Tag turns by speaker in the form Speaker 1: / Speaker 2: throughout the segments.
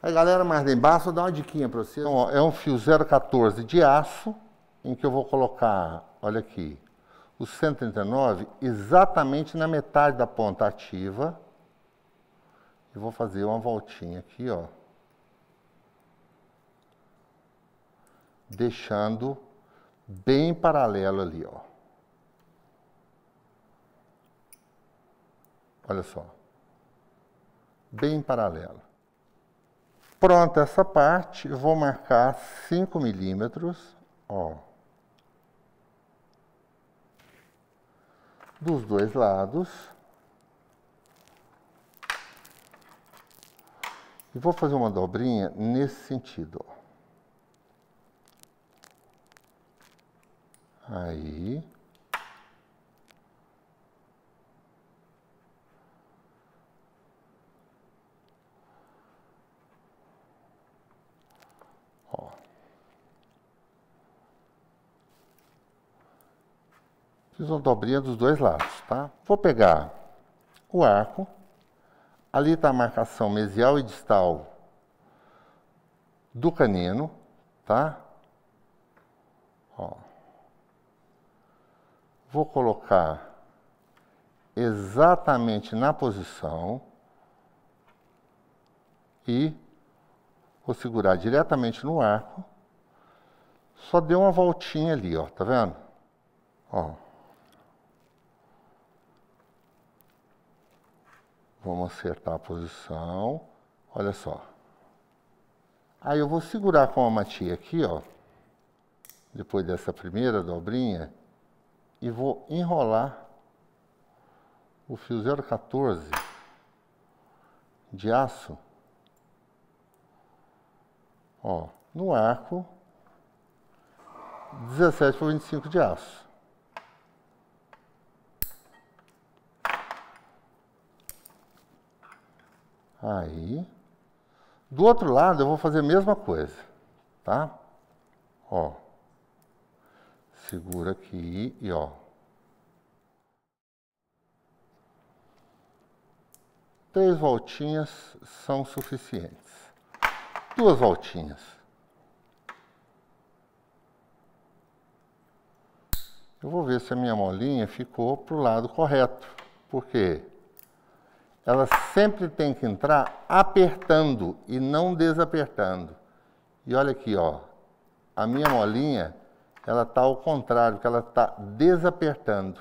Speaker 1: Aí, galera mais de embaixo, vou dar uma diquinha para vocês. Então, ó, é um fio 014 de aço, em que eu vou colocar, olha aqui, o 139 exatamente na metade da ponta ativa. E vou fazer uma voltinha aqui, ó. Deixando bem paralelo ali, ó. Olha só. Bem paralelo. Pronta essa parte, vou marcar 5 milímetros, ó, dos dois lados. E vou fazer uma dobrinha nesse sentido, ó. Aí. Fiz uma dobrinha dos dois lados, tá? Vou pegar o arco. Ali está a marcação mesial e distal do canino, tá? Ó. Vou colocar exatamente na posição e vou segurar diretamente no arco. Só deu uma voltinha ali, ó, tá vendo? Ó. Vamos acertar a posição. Olha só. Aí eu vou segurar com a matia aqui, ó. Depois dessa primeira dobrinha. E vou enrolar o fio 014 de aço. Ó, no arco 17 por 25 de aço. Aí. Do outro lado, eu vou fazer a mesma coisa, tá? Ó. Segura aqui e ó. Três voltinhas são suficientes. Duas voltinhas. Eu vou ver se a minha molinha ficou para o lado correto. Por quê? ela sempre tem que entrar apertando e não desapertando. E olha aqui, ó, a minha molinha, ela está ao contrário, que ela está desapertando.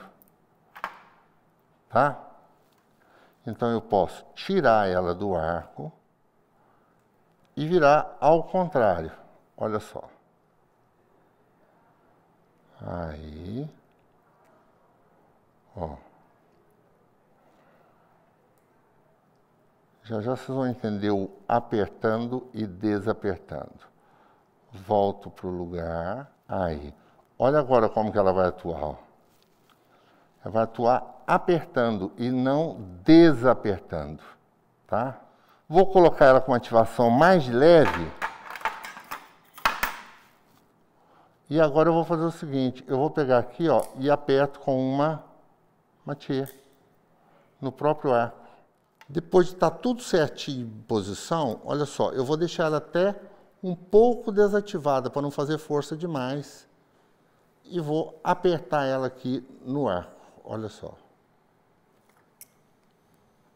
Speaker 1: Tá? Então eu posso tirar ela do arco e virar ao contrário. Olha só. Aí. Já já vocês vão entender o apertando e desapertando. Volto para o lugar. Aí. Olha agora como que ela vai atuar. Ela vai atuar apertando e não desapertando. Tá? Vou colocar ela com uma ativação mais leve. E agora eu vou fazer o seguinte, eu vou pegar aqui ó, e aperto com uma matia no próprio arco. Depois de estar tá tudo certinho em posição, olha só, eu vou deixar ela até um pouco desativada para não fazer força demais. E vou apertar ela aqui no arco, olha só.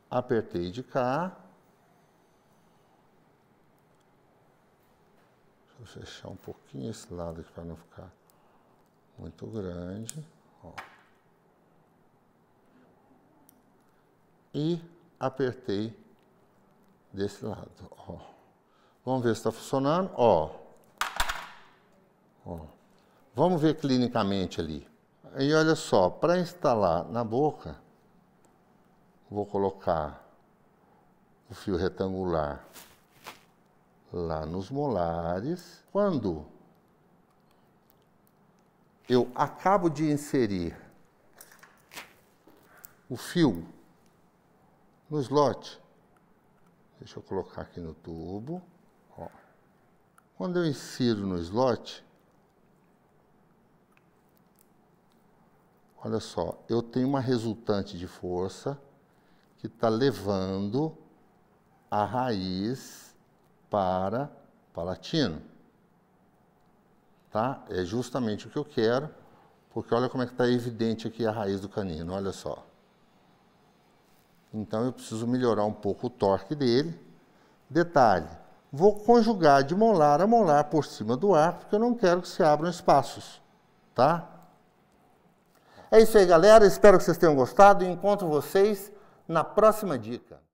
Speaker 1: Apertei de cá. Deixa eu fechar um pouquinho esse lado aqui para não ficar muito grande. Ó. E apertei desse lado. Ó. Vamos ver se está funcionando. Ó. Ó. Vamos ver clinicamente ali. E olha só, para instalar na boca, vou colocar o fio retangular lá nos molares. Quando eu acabo de inserir o fio no slot. Deixa eu colocar aqui no tubo. Ó. Quando eu insiro no slot, olha só, eu tenho uma resultante de força que está levando a raiz para palatino. Tá? É justamente o que eu quero, porque olha como é que está evidente aqui a raiz do canino, olha só. Então eu preciso melhorar um pouco o torque dele. Detalhe, vou conjugar de molar a molar por cima do ar, porque eu não quero que se abram espaços, tá? É isso aí, galera. Espero que vocês tenham gostado e encontro vocês na próxima dica.